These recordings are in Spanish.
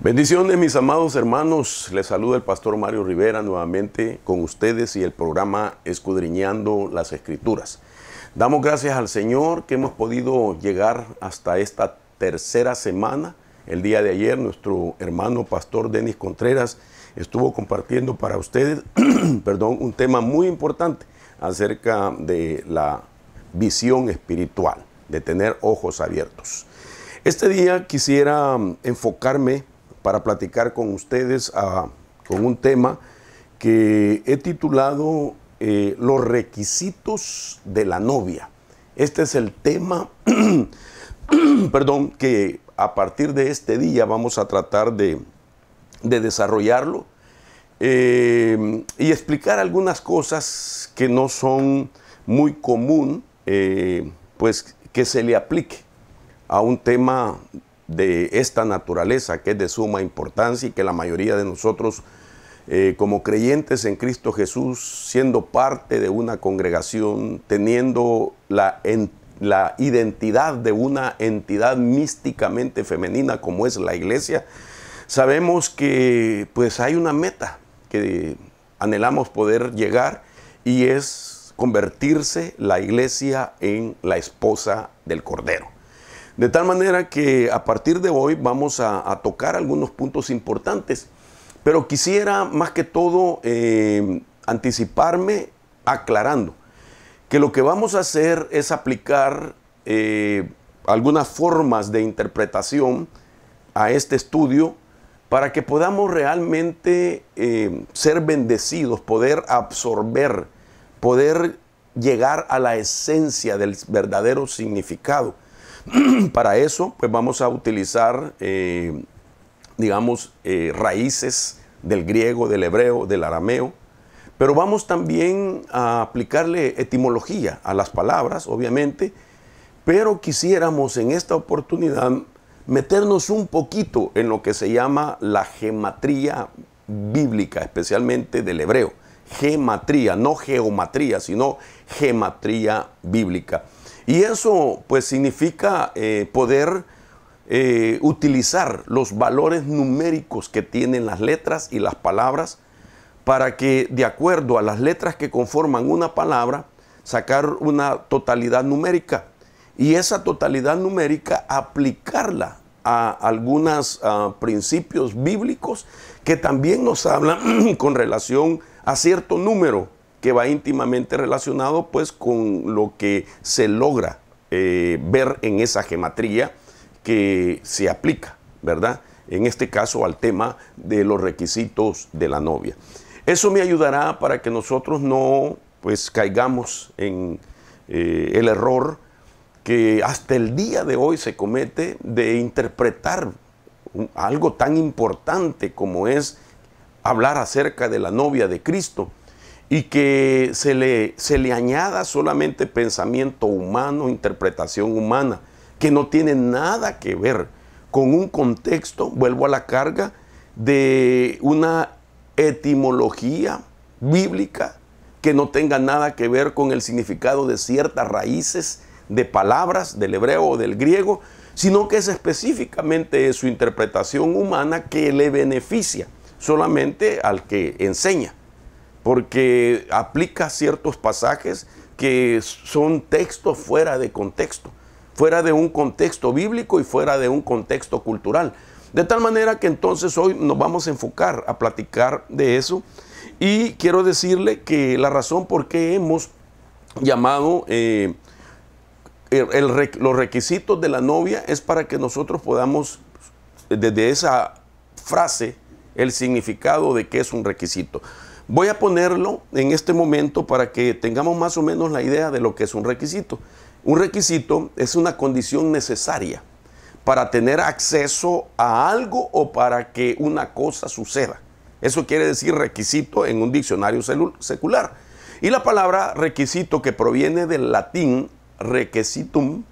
Bendiciones mis amados hermanos, les saluda el pastor Mario Rivera nuevamente con ustedes y el programa Escudriñando las Escrituras. Damos gracias al Señor que hemos podido llegar hasta esta tercera semana. El día de ayer nuestro hermano pastor Denis Contreras estuvo compartiendo para ustedes perdón, un tema muy importante acerca de la visión espiritual, de tener ojos abiertos. Este día quisiera enfocarme para platicar con ustedes ah, con un tema que he titulado eh, Los requisitos de la novia. Este es el tema, perdón, que a partir de este día vamos a tratar de, desarrollarlo eh, y explicar algunas cosas que no son muy común, eh, pues que se le aplique a un tema de esta naturaleza que es de suma importancia y que la mayoría de nosotros eh, como creyentes en Cristo Jesús, siendo parte de una congregación, teniendo la, la identidad de una entidad místicamente femenina como es la iglesia, sabemos que pues hay una meta que anhelamos poder llegar y es convertirse la iglesia en la esposa del Cordero. De tal manera que a partir de hoy vamos a, tocar algunos puntos importantes, pero quisiera más que todo eh, anticiparme aclarando que lo que vamos a hacer es aplicar eh, algunas formas de interpretación a este estudio para que podamos realmente eh, ser bendecidos, poder absorber, poder llegar a la esencia del verdadero significado Para eso, pues vamos a utilizar, eh, digamos, eh, raíces del griego, del hebreo, del arameo, pero vamos también a aplicarle etimología a las palabras, obviamente, pero quisiéramos en esta oportunidad meternos un poquito en lo que se llama la gematría bíblica, especialmente del hebreo. Gematría, no geometría, sino gematría bíblica. Y eso pues significa eh, poder eh, utilizar los valores numéricos que tienen las letras y las palabras para que de acuerdo a las letras que conforman una palabra, sacar una totalidad numérica y esa totalidad numérica aplicarla a algunos ah, principios bíblicos que también nos hablan con relación a cierto número que va íntimamente relacionado pues con lo que se logra eh, ver en esa gematría que se aplica, ¿verdad? En este caso al tema de los requisitos de la novia. Eso me ayudará para que nosotros no pues caigamos en eh, el error que hasta el día de hoy se comete de interpretar algo tan importante como es hablar acerca de la novia de Cristo y que se le, se le añada solamente pensamiento humano, interpretación humana, que no tiene nada que ver con un contexto, vuelvo a la carga, de una etimología bíblica que no tenga nada que ver con el significado de ciertas raíces de palabras del hebreo o del griego, sino que es específicamente su interpretación humana que le beneficia solamente al que enseña porque aplica ciertos pasajes que son textos fuera de contexto, fuera de un contexto bíblico y fuera de un contexto cultural. De tal manera que entonces hoy nos vamos a enfocar a platicar de eso y quiero decirle que la razón por qué hemos llamado eh, los requisitos de la novia es para que nosotros podamos, desde esa frase, el significado de que es un requisito. Voy a ponerlo en este momento para que tengamos más o menos la idea de lo que es un requisito. Un requisito es una condición necesaria para tener acceso a algo o para que una cosa suceda. Eso quiere decir requisito en un diccionario secular. Y la palabra requisito que proviene del latín requisitum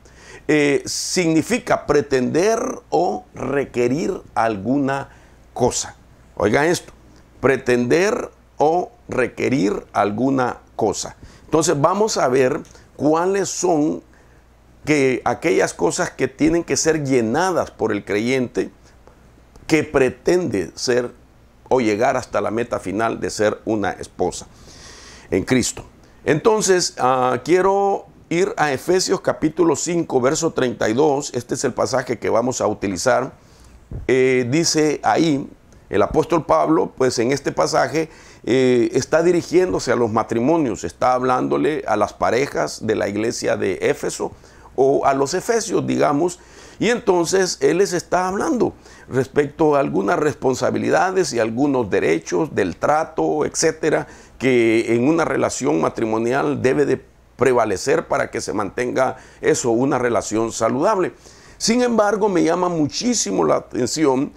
eh, significa pretender o requerir alguna cosa. Oiga esto, pretender o requerir alguna cosa. Entonces vamos a ver cuáles son que aquellas cosas que tienen que ser llenadas por el creyente que pretende ser o llegar hasta la meta final de ser una esposa en Cristo. Entonces, ah, quiero ir a Efesios capítulo 5, verso 32. Este es el pasaje que vamos a utilizar. Eh, dice ahí el apóstol Pablo, pues en este pasaje, eh, está dirigiéndose a los matrimonios, está hablándole a las parejas de la iglesia de Éfeso o a los efesios, digamos, y entonces Él les está hablando respecto a algunas responsabilidades y algunos derechos del trato, etcétera, que en una relación matrimonial debe de prevalecer para que se mantenga eso, una relación saludable. Sin embargo, me llama muchísimo la atención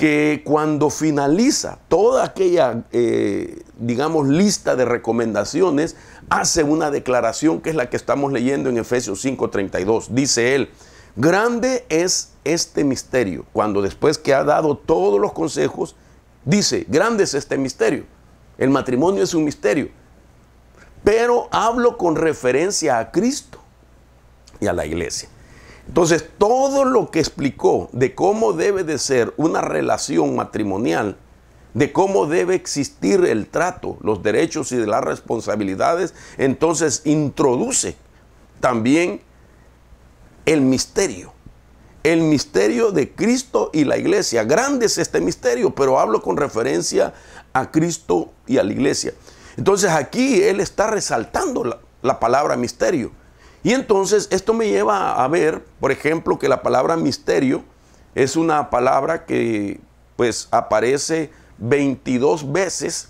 que cuando finaliza toda aquella, eh, digamos, lista de recomendaciones, hace una declaración que es la que estamos leyendo en Efesios 5:32. Dice él, grande es este misterio, cuando después que ha dado todos los consejos, dice, grande es este misterio, el matrimonio es un misterio, pero hablo con referencia a Cristo y a la iglesia. Entonces, todo lo que explicó de cómo debe de ser una relación matrimonial, de cómo debe existir el trato, los derechos y las responsabilidades, entonces introduce también el misterio, el misterio de Cristo y la iglesia. Grande es este misterio, pero hablo con referencia a Cristo y a la iglesia. Entonces aquí Él está resaltando la palabra misterio. Y entonces esto me lleva a ver, por ejemplo, que la palabra misterio es una palabra que pues aparece 22 veces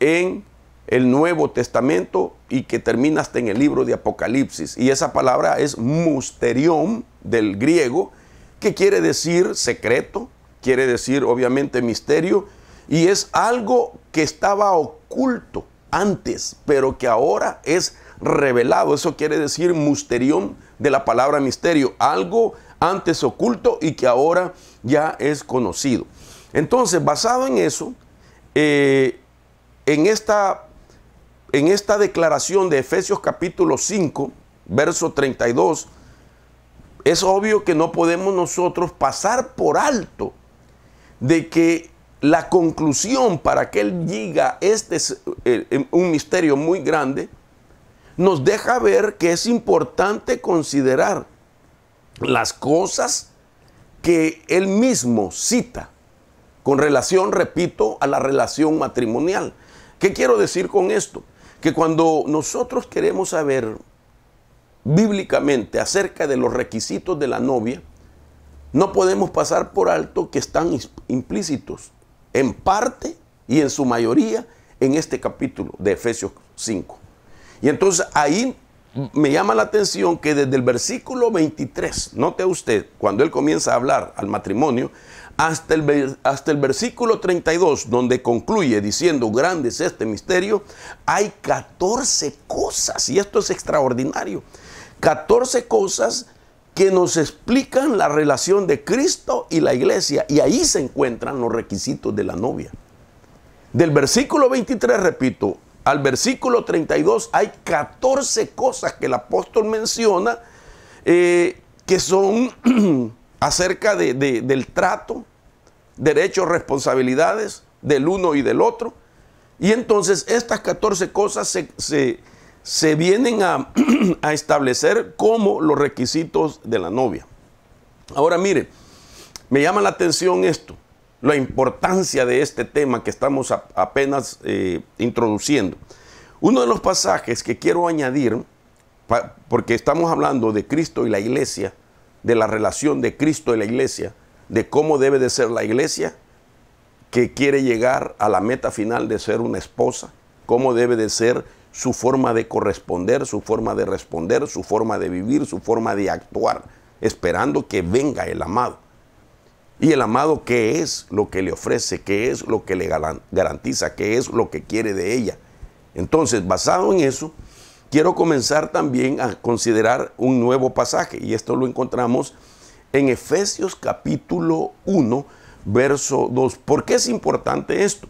en el Nuevo Testamento y que termina hasta en el libro de Apocalipsis. Y esa palabra es musterión del griego, que quiere decir secreto, quiere decir obviamente misterio, y es algo que estaba oculto antes, pero que ahora es revelado. Eso quiere decir musterión de la palabra misterio, algo antes oculto y que ahora ya es conocido. Entonces, basado en eso, eh, en, esta, en esta declaración de Efesios capítulo 5, verso 32, es obvio que no podemos nosotros pasar por alto de que la conclusión para que él diga este es eh, un misterio muy grande, nos deja ver que es importante considerar las cosas que él mismo cita con relación, repito, a la relación matrimonial. ¿Qué quiero decir con esto? Que cuando nosotros queremos saber bíblicamente acerca de los requisitos de la novia, no podemos pasar por alto que están implícitos en parte y en su mayoría en este capítulo de Efesios 5. Y entonces ahí me llama la atención que desde el versículo 23, note usted, cuando él comienza a hablar al matrimonio, hasta el, hasta el versículo 32, donde concluye diciendo, grande es este misterio, hay 14 cosas, y esto es extraordinario, 14 cosas que nos explican la relación de Cristo y la iglesia, y ahí se encuentran los requisitos de la novia. Del versículo 23, repito, al versículo 32 hay 14 cosas que el apóstol menciona eh, que son acerca del trato, derechos, responsabilidades del uno y del otro. Y entonces estas 14 cosas se, vienen a, a, establecer como los requisitos de la novia. Ahora mire, me llama la atención esto la importancia de este tema que estamos apenas eh, introduciendo. Uno de los pasajes que quiero añadir, porque estamos hablando de Cristo y la iglesia, de la relación de Cristo y la iglesia, de cómo debe de ser la iglesia que quiere llegar a la meta final de ser una esposa, cómo debe de ser su forma de corresponder, su forma de responder, su forma de vivir, su forma de actuar, esperando que venga el amado. Y el amado, ¿qué es lo que le ofrece? ¿Qué es lo que le garantiza? ¿Qué es lo que quiere de ella? Entonces, basado en eso, quiero comenzar también a considerar un nuevo pasaje. Y esto lo encontramos en Efesios capítulo 1, verso 2. ¿Por qué es importante esto?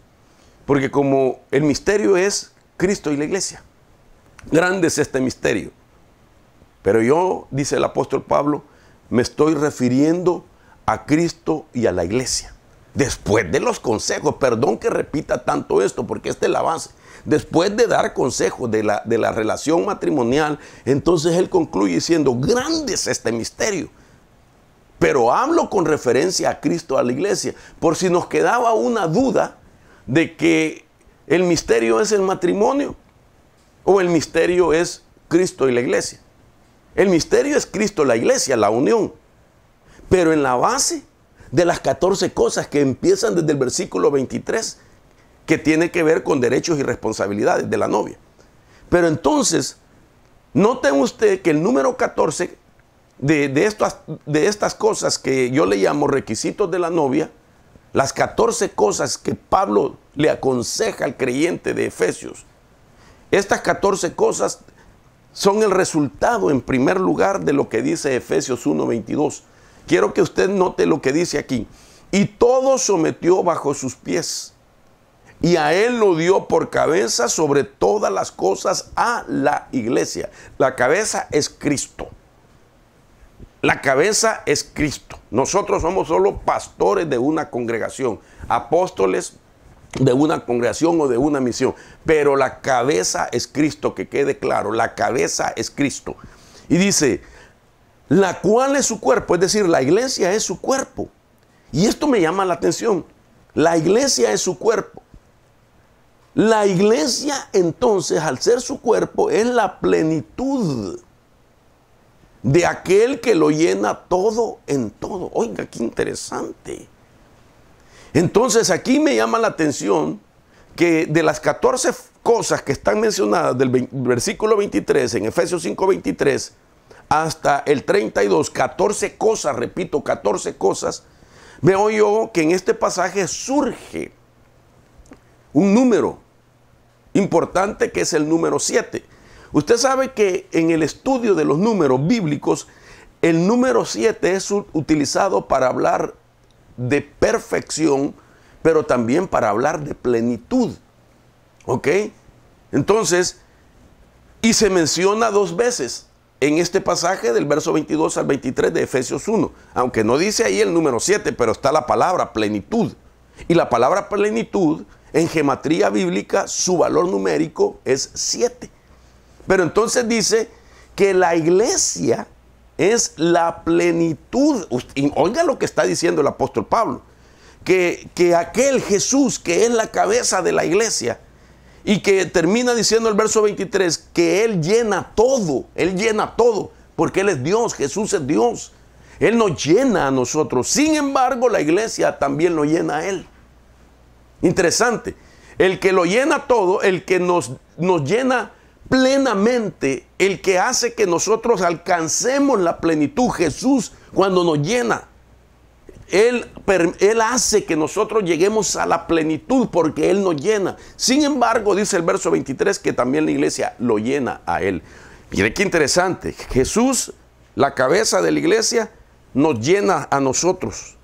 Porque como el misterio es Cristo y la iglesia. Grande es este misterio. Pero yo, dice el apóstol Pablo, me estoy refiriendo a Cristo y a la iglesia. Después de los consejos, perdón que repita tanto esto, porque esta es la base. Después de dar consejos de la, relación matrimonial, entonces él concluye diciendo, grande es este misterio. Pero hablo con referencia a Cristo, a la iglesia, por si nos quedaba una duda de que el misterio es el matrimonio o el misterio es Cristo y la iglesia. El misterio es Cristo, y la iglesia, la unión. Pero en la base de las 14 cosas que empiezan desde el versículo 23, que tiene que ver con derechos y responsabilidades de la novia. Pero entonces, note usted que el número 14 de, de, estas, estas cosas que yo le llamo requisitos de la novia, las 14 cosas que Pablo le aconseja al creyente de Efesios, estas 14 cosas son el resultado en primer lugar de lo que dice Efesios 1.22. Quiero que usted note lo que dice aquí. Y todo sometió bajo sus pies. Y a él lo dio por cabeza sobre todas las cosas a la iglesia. La cabeza es Cristo. La cabeza es Cristo. Nosotros somos solo pastores de una congregación, apóstoles de una congregación o de una misión. Pero la cabeza es Cristo, que quede claro, la cabeza es Cristo. Y dice, la cual es su cuerpo, es decir, la iglesia es su cuerpo. Y esto me llama la atención. La iglesia es su cuerpo. La iglesia entonces, al ser su cuerpo, es la plenitud de aquel que lo llena todo en todo. Oiga, qué interesante. Entonces aquí me llama la atención que de las 14 cosas que están mencionadas del versículo 23 en Efesios 5:23, hasta el 32, 14 cosas, repito, 14 cosas, veo yo que en este pasaje surge un número importante que es el número 7. Usted sabe que en el estudio de los números bíblicos, el número 7 es utilizado para hablar de perfección, pero también para hablar de plenitud. ¿Ok? Entonces, y se menciona dos veces en este pasaje del verso 22 al 23 de Efesios 1. Aunque no dice ahí el número 7, pero está la palabra plenitud. Y la palabra plenitud, en gematría bíblica, su valor numérico es 7. Pero entonces dice que la iglesia es la plenitud. oiga lo que está diciendo el apóstol Pablo. Que, que aquel Jesús que es la cabeza de la iglesia, y que termina diciendo el verso 23 que Él llena todo, Él llena todo, porque Él es Dios, Jesús es Dios. Él nos llena a nosotros. Sin embargo, la iglesia también lo llena a Él. Interesante. El que lo llena todo, el que nos, nos llena plenamente, el que hace que nosotros alcancemos la plenitud, Jesús, cuando nos llena. Él, hace que nosotros lleguemos a la plenitud porque Él nos llena. Sin embargo, dice el verso 23 que también la iglesia lo llena a Él. Mire qué interesante. Jesús, la cabeza de la iglesia, nos llena a nosotros.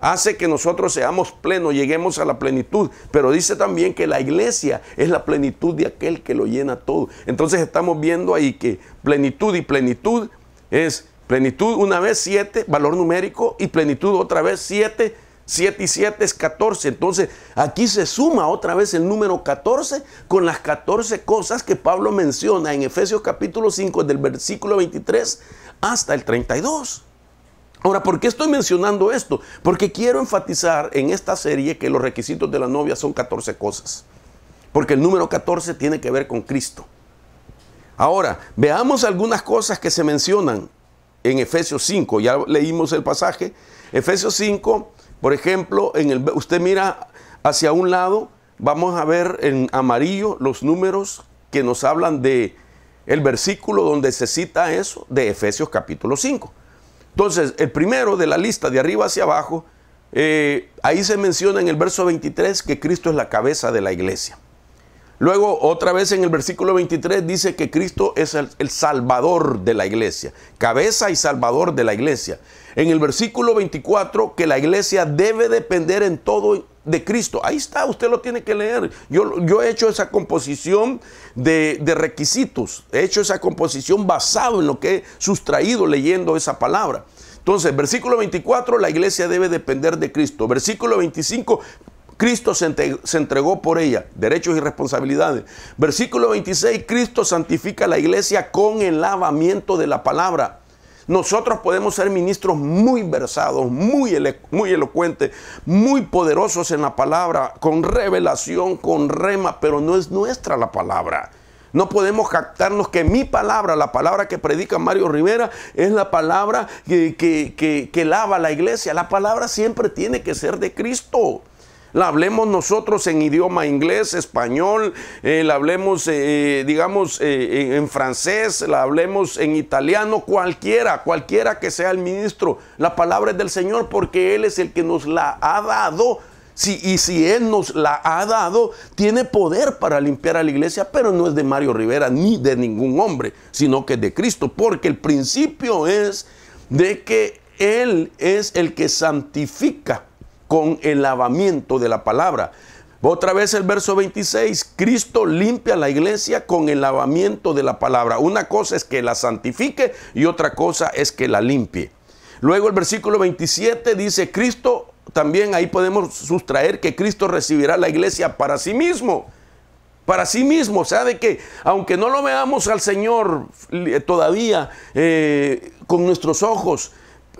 Hace que nosotros seamos plenos, lleguemos a la plenitud. Pero dice también que la iglesia es la plenitud de aquel que lo llena todo. Entonces estamos viendo ahí que plenitud y plenitud es Plenitud una vez 7, valor numérico, y plenitud otra vez 7, 7 y 7 es 14. Entonces aquí se suma otra vez el número 14 con las 14 cosas que Pablo menciona en Efesios capítulo 5 del versículo 23 hasta el 32. Ahora, ¿por qué estoy mencionando esto? Porque quiero enfatizar en esta serie que los requisitos de la novia son 14 cosas. Porque el número 14 tiene que ver con Cristo. Ahora, veamos algunas cosas que se mencionan en Efesios 5. Ya leímos el pasaje. Efesios 5, por ejemplo, en el, usted mira hacia un lado, vamos a ver en amarillo los números que nos hablan de el versículo donde se cita eso de Efesios capítulo 5. Entonces, el primero de la lista de arriba hacia abajo, eh, ahí se menciona en el verso 23 que Cristo es la cabeza de la iglesia. Luego, otra vez en el versículo 23 dice que Cristo es el, salvador de la iglesia, cabeza y salvador de la iglesia. En el versículo 24 que la iglesia debe depender en todo de Cristo. Ahí está, usted lo tiene que leer. Yo, he hecho esa composición de, de requisitos, he hecho esa composición basado en lo que he sustraído leyendo esa palabra. Entonces, versículo 24, la iglesia debe depender de Cristo. Versículo 25, Cristo se entregó por ella, derechos y responsabilidades. Versículo 26, Cristo santifica la iglesia con el lavamiento de la palabra. Nosotros podemos ser ministros muy versados, muy, muy elocuentes, muy poderosos en la palabra, con revelación, con rema, pero no es nuestra la palabra. No podemos jactarnos que mi palabra, la palabra que predica Mario Rivera, es la palabra que, que lava la iglesia. La palabra siempre tiene que ser de Cristo. La hablemos nosotros en idioma inglés, español, eh, la hablemos, eh, eh, digamos, en francés, la hablemos en italiano, cualquiera, cualquiera que sea el ministro. La palabra es del Señor porque Él es el que nos la ha dado. Si, y si Él nos la ha dado, tiene poder para limpiar a la iglesia, pero no es de Mario Rivera ni de ningún hombre, sino que es de Cristo, porque el principio es de que Él es el que santifica con el lavamiento de la palabra. Otra vez el verso 26, Cristo limpia la iglesia con el lavamiento de la palabra. Una cosa es que la santifique y otra cosa es que la limpie. Luego el versículo 27 dice, Cristo, también ahí podemos sustraer que Cristo recibirá la iglesia para sí mismo. Para sí mismo, o sea, de que aunque no lo veamos al Señor eh, todavía eh, con nuestros ojos,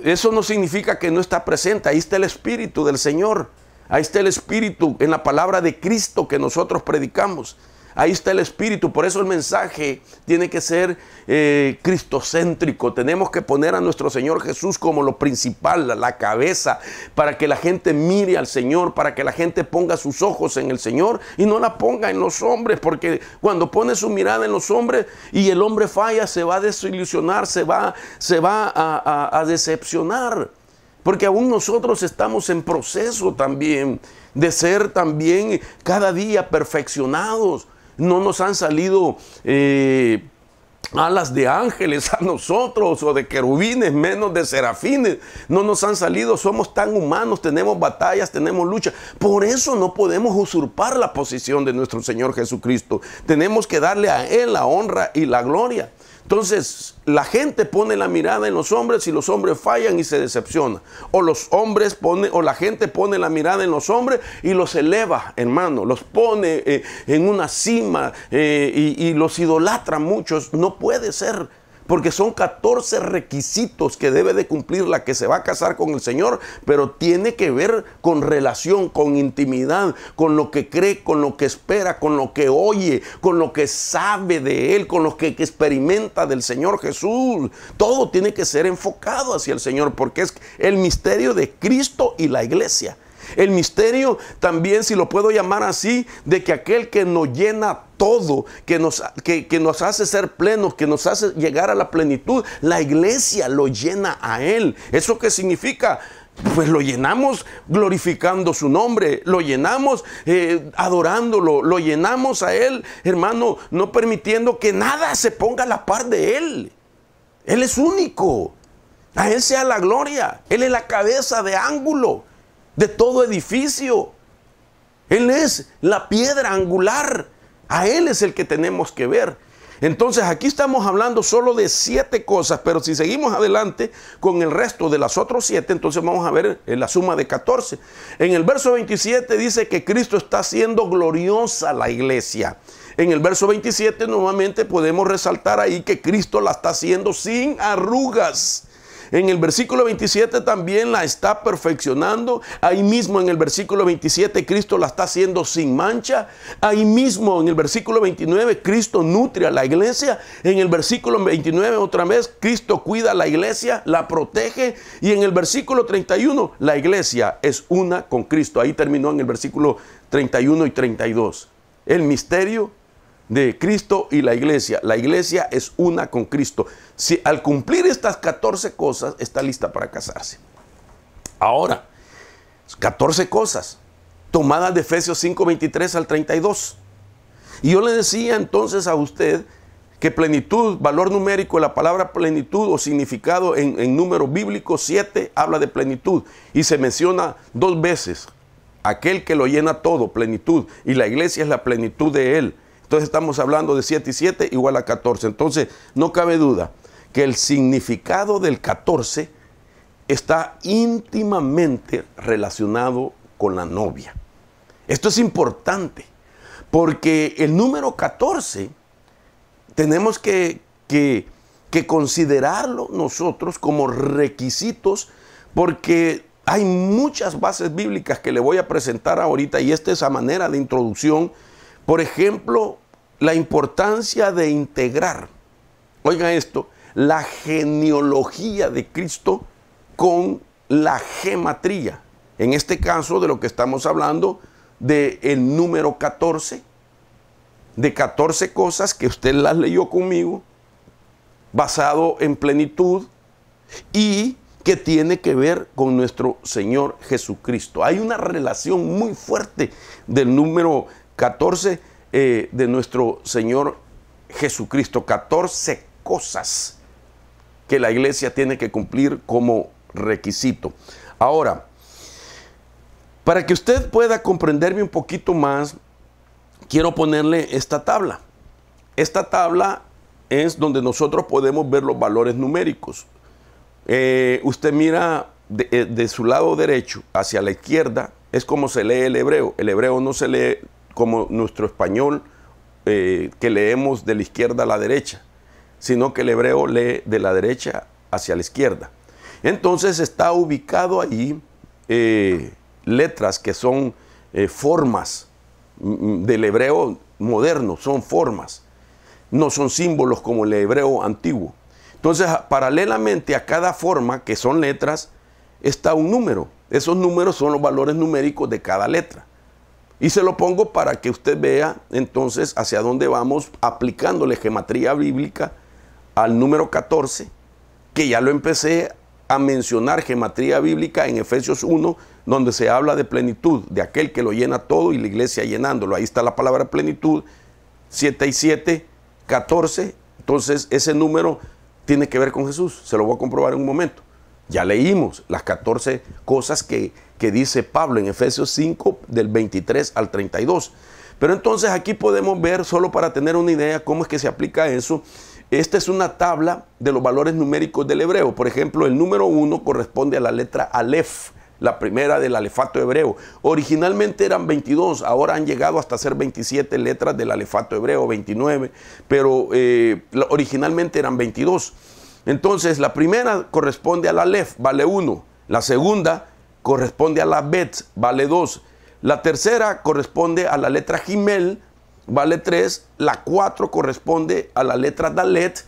eso no significa que no está presente. Ahí está el Espíritu del Señor. Ahí está el Espíritu en la palabra de Cristo que nosotros predicamos. Ahí está el Espíritu. Por eso el mensaje tiene que ser eh, cristocéntrico. Tenemos que poner a nuestro Señor Jesús como lo principal, la cabeza, para que la gente mire al Señor, para que la gente ponga sus ojos en el Señor y no la ponga en los hombres, porque cuando pone su mirada en los hombres y el hombre falla, se va a desilusionar, se va, a, a decepcionar. Porque aún nosotros estamos en proceso también de ser también cada día perfeccionados no nos han salido... Eh, alas de ángeles a nosotros o de querubines, menos de serafines. No nos han salido, somos tan humanos, tenemos batallas, tenemos luchas. Por eso no podemos usurpar la posición de nuestro Señor Jesucristo. Tenemos que darle a Él la honra y la gloria. Entonces, la gente pone la mirada en los hombres y los hombres fallan y se decepcionan. O los hombres pone, o la gente pone la mirada en los hombres y los eleva, hermano, los pone eh, en una cima eh, y, y los idolatra muchos. No puede ser porque son 14 requisitos que debe de cumplir la que se va a casar con el Señor, pero tiene que ver con relación, con intimidad, con lo que cree, con lo que espera, con lo que oye, con lo que sabe de Él, con lo que experimenta del Señor Jesús. Todo tiene que ser enfocado hacia el Señor, porque es el misterio de Cristo y la iglesia. El misterio también, si lo puedo llamar así, de que aquel que nos llena todo, que nos, que, nos hace ser plenos, que nos hace llegar a la plenitud, la iglesia lo llena a Él. ¿Eso qué significa? pues lo llenamos glorificando su nombre, lo llenamos eh, adorándolo, lo llenamos a Él, hermano, no permitiendo que nada se ponga a la par de Él. Él es único, a Él sea la gloria, Él es la cabeza de ángulo de todo edificio. Él es la piedra angular. A Él es el que tenemos que ver. Entonces aquí estamos hablando solo de siete cosas, pero si seguimos adelante con el resto de las otras siete, entonces vamos a ver eh, la suma de 14. En el verso 27 dice que Cristo está haciendo gloriosa la iglesia. En el verso 27 nuevamente podemos resaltar ahí que Cristo la está haciendo sin arrugas. En el versículo 27 también la está perfeccionando. Ahí mismo en el versículo 27 Cristo la está haciendo sin mancha. Ahí mismo en el versículo 29 Cristo nutre a la iglesia. En el versículo 29 otra vez Cristo cuida a la iglesia, la protege. Y en el versículo 31 la iglesia es una con Cristo. Ahí terminó en el versículo 31 y 32. El misterio de Cristo y la iglesia. La iglesia es una con Cristo. Si al cumplir estas 14 cosas está lista para casarse. Ahora, 14 cosas tomadas de Efesios 5.23 al 32. Y yo le decía entonces a usted que plenitud, valor numérico, la palabra plenitud o significado en, en número bíblico 7 habla de plenitud y se menciona dos veces aquel que lo llena todo, plenitud, y la iglesia es la plenitud de él. Entonces estamos hablando de 7 y 7 igual a 14. Entonces no cabe duda que el significado del 14 está íntimamente relacionado con la novia. Esto es importante porque el número 14 tenemos que, que considerarlo nosotros como requisitos porque hay muchas bases bíblicas que le voy a presentar ahorita y esta es la manera de introducción por ejemplo, la importancia de integrar, oiga esto, la genealogía de Cristo con la gematría. En este caso de lo que estamos hablando del número 14, de 14 cosas que usted las leyó conmigo, basado en plenitud y que tiene que ver con nuestro Señor Jesucristo. Hay una relación muy fuerte del número 14 eh, de nuestro Señor Jesucristo, 14 cosas que la iglesia tiene que cumplir como requisito. Ahora, para que usted pueda comprenderme un poquito más, quiero ponerle esta tabla. Esta tabla es donde nosotros podemos ver los valores numéricos. Eh, usted mira eh, de, su lado derecho hacia la izquierda, es como se lee el hebreo. El hebreo no se lee como nuestro español eh, que leemos de la izquierda a la derecha, sino que el hebreo lee de la derecha hacia la izquierda. Entonces está ubicado allí eh, letras que son eh, formas mm, mm, del hebreo moderno, son formas, no son símbolos como el hebreo antiguo. Entonces, paralelamente a cada forma, que son letras, está un número. Esos números son los valores numéricos de cada letra. Y se lo pongo para que usted vea entonces hacia dónde vamos aplicándole gematría bíblica al número 14, que ya lo empecé a mencionar gematría bíblica en Efesios 1, donde se habla de plenitud, de aquel que lo llena todo y la iglesia llenándolo. Ahí está la palabra plenitud, 7 y 7, 14. Entonces ese número tiene que ver con Jesús. Se lo voy a comprobar en un momento. Ya leímos las 14 cosas que, dice Pablo en Efesios 5 del 23 al 32. Pero entonces aquí podemos ver, solo para tener una idea, cómo es que se aplica eso. Esta es una tabla de los valores numéricos del hebreo. Por ejemplo, el número 1 corresponde a la letra Aleph, la primera del alefato hebreo. Originalmente eran 22, ahora han llegado hasta ser 27 letras del alefato hebreo, 29, pero eh, originalmente eran 22. Entonces, la primera corresponde a la lef, vale 1. La segunda corresponde a la bet, vale 2. La tercera corresponde a la letra gimel, vale 3. La 4 corresponde a la letra dalet,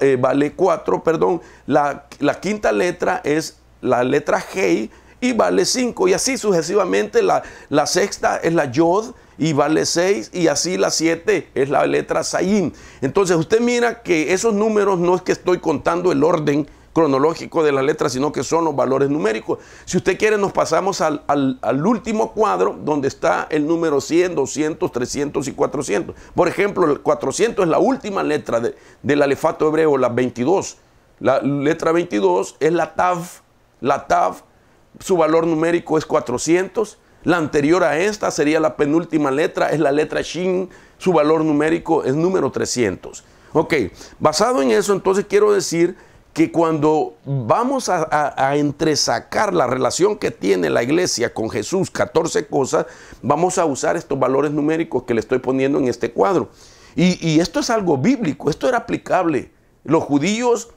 eh, vale 4, perdón. La, quinta letra es la letra hei y vale 5. Y así sucesivamente la, la sexta es la yod, y vale 6 y así la 7 es la letra Zayin. Entonces usted mira que esos números no es que estoy contando el orden cronológico de las letras, sino que son los valores numéricos. Si usted quiere nos pasamos al, al, último cuadro donde está el número 100, 200, 300 y 400. Por ejemplo, el 400 es la última letra de, del alefato hebreo, la 22. La letra 22 es la TAV, la TAV, su valor numérico es 400 la anterior a esta sería la penúltima letra, es la letra Shin, su valor numérico es número 300. Ok, basado en eso entonces quiero decir que cuando vamos a, entresacar la relación que tiene la iglesia con Jesús, 14 cosas, vamos a usar estos valores numéricos que le estoy poniendo en este cuadro. Y, esto es algo bíblico, esto era aplicable. Los judíos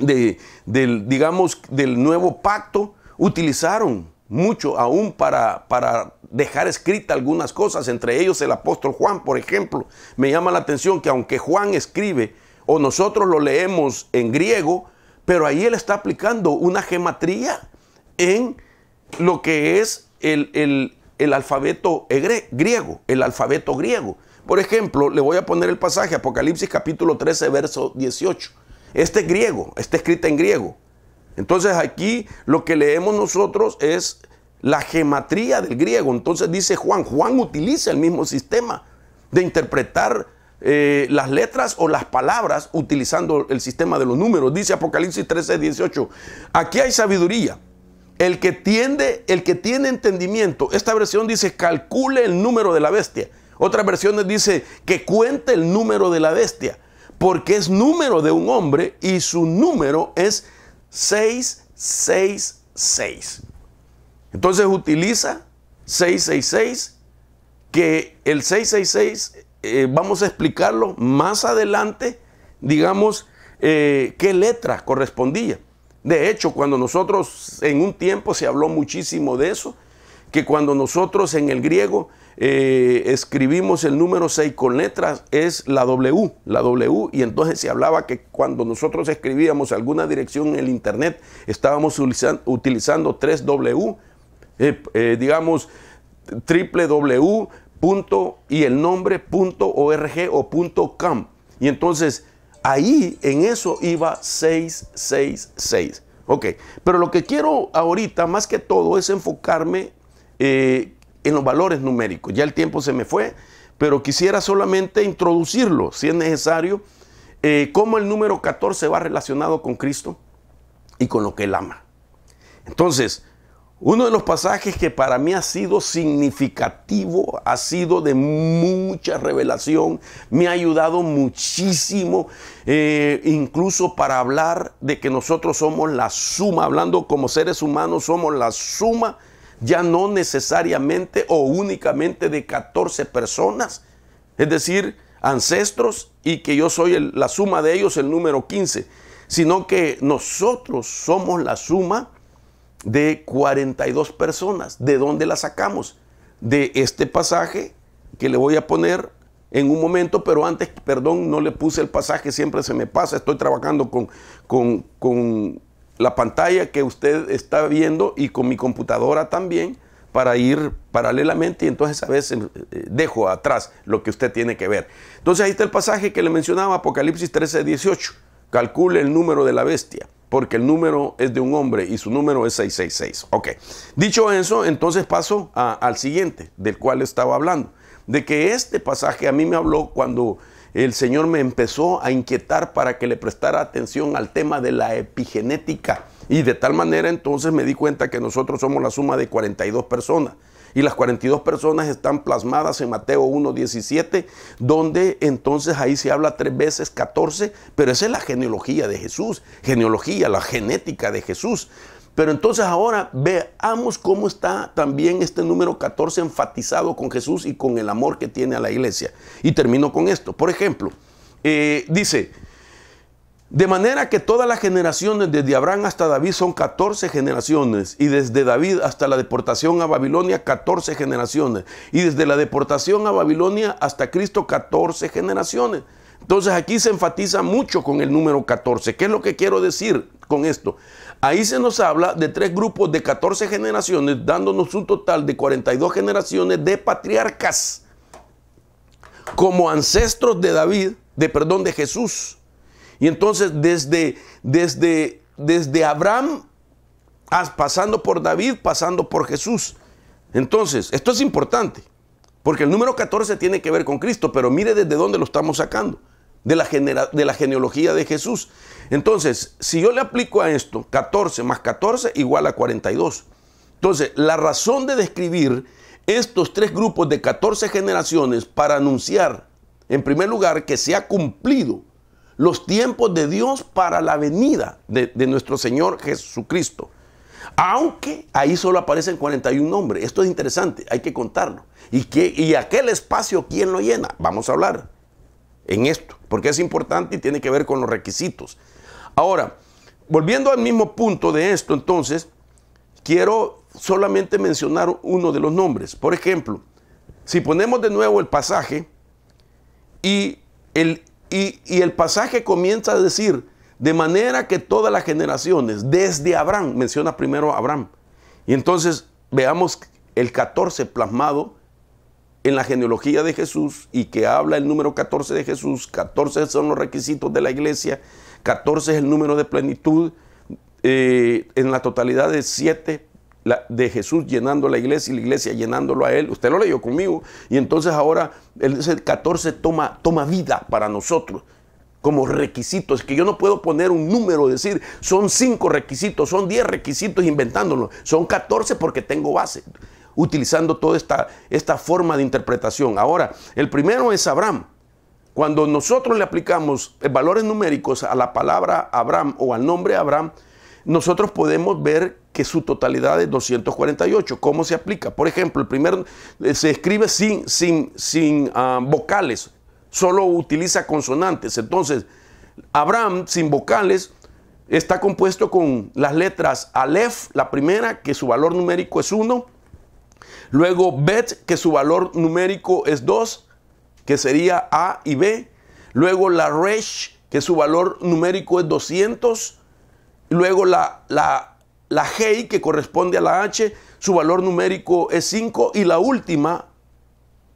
de, del, digamos, del nuevo pacto utilizaron mucho aún para, para dejar escrita algunas cosas, entre ellos el apóstol Juan, por ejemplo. Me llama la atención que aunque Juan escribe o nosotros lo leemos en griego, pero ahí él está aplicando una gematría en lo que es el, alfabeto griego, el alfabeto griego. Por ejemplo, le voy a poner el pasaje Apocalipsis capítulo 13, verso 18. Este es griego, está escrita en griego. Entonces aquí lo que leemos nosotros es la gematría del griego. Entonces dice Juan, Juan utiliza el mismo sistema de interpretar eh, las letras o las palabras utilizando el sistema de los números. Dice Apocalipsis 13, 18, aquí hay sabiduría. El que, tiende, el que tiene entendimiento, esta versión dice calcule el número de la bestia. Otra versión dice que cuente el número de la bestia, porque es número de un hombre y su número es 666. Entonces utiliza 666, que el 666 eh, vamos a explicarlo más adelante, digamos, eh, qué letra correspondía. De hecho, cuando nosotros en un tiempo se habló muchísimo de eso, que cuando nosotros en el griego eh, escribimos el número 6 con letras es la W, la W, y entonces se hablaba que cuando nosotros escribíamos alguna dirección en el Internet, estábamos utilizando 3W, eh, eh, digamos, triple y el nombre o punto com. Y entonces ahí en eso iba 666. Ok, pero lo que quiero ahorita más que todo es enfocarme en los valores numéricos. Ya el tiempo se me fue, pero quisiera solamente introducirlo, si es necesario, eh, cómo el número 14 va relacionado con Cristo y con lo que Él ama. Entonces, uno de los pasajes que para mí ha sido significativo, ha sido de mucha revelación, me ha ayudado muchísimo, eh, incluso para hablar de que nosotros somos la suma, hablando como seres humanos, somos la suma ya no necesariamente o únicamente de 14 personas, es decir, ancestros y que yo soy la suma de ellos, el número 15, sino que nosotros somos la suma de 42 personas. ¿De dónde la sacamos? De este pasaje que le voy a poner en un momento, pero antes, perdón, no le puse el pasaje, siempre se me pasa, estoy trabajando con, con, con la pantalla que usted está viendo y con mi computadora también para ir paralelamente y entonces a veces eh, dejo atrás lo que usted tiene que ver. Entonces ahí está el pasaje que le mencionaba, Apocalipsis 13, 18. Calcule el número de la bestia, porque el número es de un hombre y su número es 666. Ok. Dicho eso, entonces paso al siguiente, del cual estaba hablando. De que este pasaje a mí me habló cuando el Señor me empezó a inquietar para que le prestara atención al tema de la epigenética. Y de tal manera entonces me di cuenta que nosotros somos la suma de 42 personas. Y las 42 personas están plasmadas en Mateo 1.17, donde entonces ahí se habla tres veces 14, pero esa es la genealogía de Jesús, genealogía, la genética de Jesús. Pero entonces ahora veamos cómo está también este número 14 enfatizado con Jesús y con el amor que tiene a la iglesia. Y termino con esto. Por ejemplo, eh, dice, de manera que todas las generaciones, desde Abraham hasta David, son 14 generaciones. Y desde David hasta la deportación a Babilonia, 14 generaciones. Y desde la deportación a Babilonia hasta Cristo, 14 generaciones. Entonces aquí se enfatiza mucho con el número 14. ¿Qué es lo que quiero decir con esto? Ahí se nos habla de tres grupos de 14 generaciones, dándonos un total de 42 generaciones de patriarcas como ancestros de David, de perdón, de Jesús. Y entonces desde, desde, desde Abraham, pasando por David, pasando por Jesús. Entonces, esto es importante, porque el número 14 tiene que ver con Cristo, pero mire desde dónde lo estamos sacando de la, de la genealogía de Jesús. Entonces, si yo le aplico a esto 14 más 14 igual a 42. Entonces, la razón de describir estos tres grupos de 14 generaciones para anunciar, en primer lugar, que se ha cumplido los tiempos de Dios para la venida de, nuestro Señor Jesucristo. Aunque ahí solo aparecen 41 nombres. Esto es interesante, hay que contarlo. ¿Y, qué, ¿Y aquel espacio quién lo llena? Vamos a hablar en esto, porque es importante y tiene que ver con los requisitos. Ahora, volviendo al mismo punto de esto, entonces, quiero solamente mencionar uno de los nombres. Por ejemplo, si ponemos de nuevo el pasaje y el, y, el pasaje comienza a decir, de manera que todas las generaciones, desde Abraham, menciona primero Abraham, y entonces veamos el 14 plasmado en la genealogía de Jesús y que habla el número 14 de Jesús, 14 son los requisitos de la iglesia, 14 es el número de plenitud, eh, en la totalidad de 7 de Jesús llenando la iglesia y la iglesia llenándolo a él. Usted lo leyó conmigo y entonces ahora el 14 toma, toma vida para nosotros como requisitos, que yo no puedo poner un número, decir, son cinco requisitos, son 10 requisitos inventándonos son 14 porque tengo base utilizando toda esta, esta forma de interpretación. Ahora, el primero es Abraham. Cuando nosotros le aplicamos valores numéricos a la palabra Abraham o al nombre Abraham, nosotros podemos ver que su totalidad es 248. ¿Cómo se aplica? Por ejemplo, el primero eh, se escribe sin, sin, sin ah, vocales, solo utiliza consonantes. Entonces, Abraham sin vocales está compuesto con las letras Aleph, la primera, que su valor numérico es 1, Luego bet, que su valor numérico es 2, que sería A y B. Luego la resh, que su valor numérico es 200. Luego la, la, la que corresponde a la H, su valor numérico es 5. Y la última,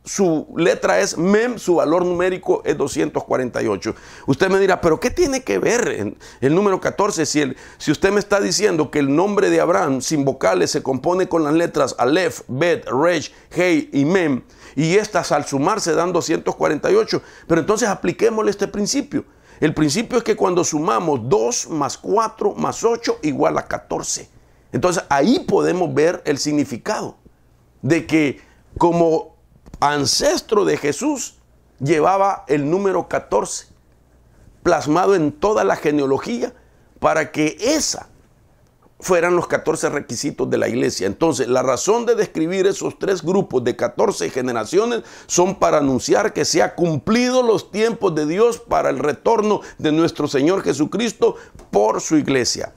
su letra es MEM, su valor numérico es 248. Usted me dirá, pero ¿qué tiene que ver el número 14 si, el, si usted me está diciendo que el nombre de Abraham sin vocales se compone con las letras Aleph, Bet, Resh, Hey y Mem? Y estas al sumarse dan 248. Pero entonces apliquémosle este principio. El principio es que cuando sumamos 2 más 4 más 8 igual a 14. Entonces ahí podemos ver el significado de que como ancestro de Jesús, llevaba el número 14, plasmado en toda la genealogía, para que esa fueran los 14 requisitos de la iglesia. Entonces, la razón de describir esos tres grupos de 14 generaciones son para anunciar que se ha cumplido los tiempos de Dios para el retorno de nuestro Señor Jesucristo por su iglesia.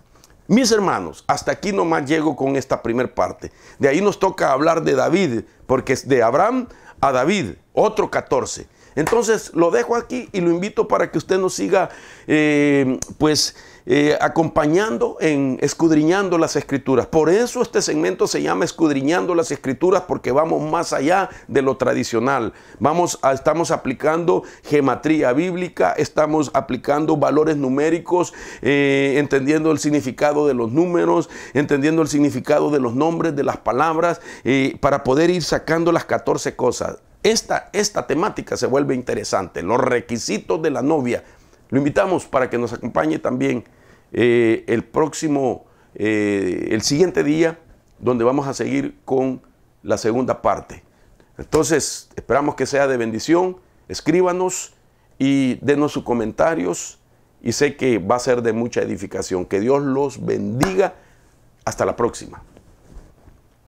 Mis hermanos, hasta aquí nomás llego con esta primera parte. De ahí nos toca hablar de David, porque es de Abraham a David, otro catorce. Entonces lo dejo aquí y lo invito para que usted nos siga eh, pues eh, acompañando en escudriñando las escrituras. Por eso este segmento se llama escudriñando las escrituras porque vamos más allá de lo tradicional. Vamos estamos aplicando gematría bíblica, estamos aplicando valores numéricos, eh, entendiendo el significado de los números, entendiendo el significado de los nombres, de las palabras, para poder ir sacando las 14 cosas esta, esta temática se vuelve interesante. Los requisitos de la novia. Lo invitamos para que nos acompañe también eh, el próximo, eh, el siguiente día, donde vamos a seguir con la segunda parte. Entonces, esperamos que sea de bendición. Escríbanos y denos sus comentarios. Y sé que va a ser de mucha edificación. Que Dios los bendiga. Hasta la próxima.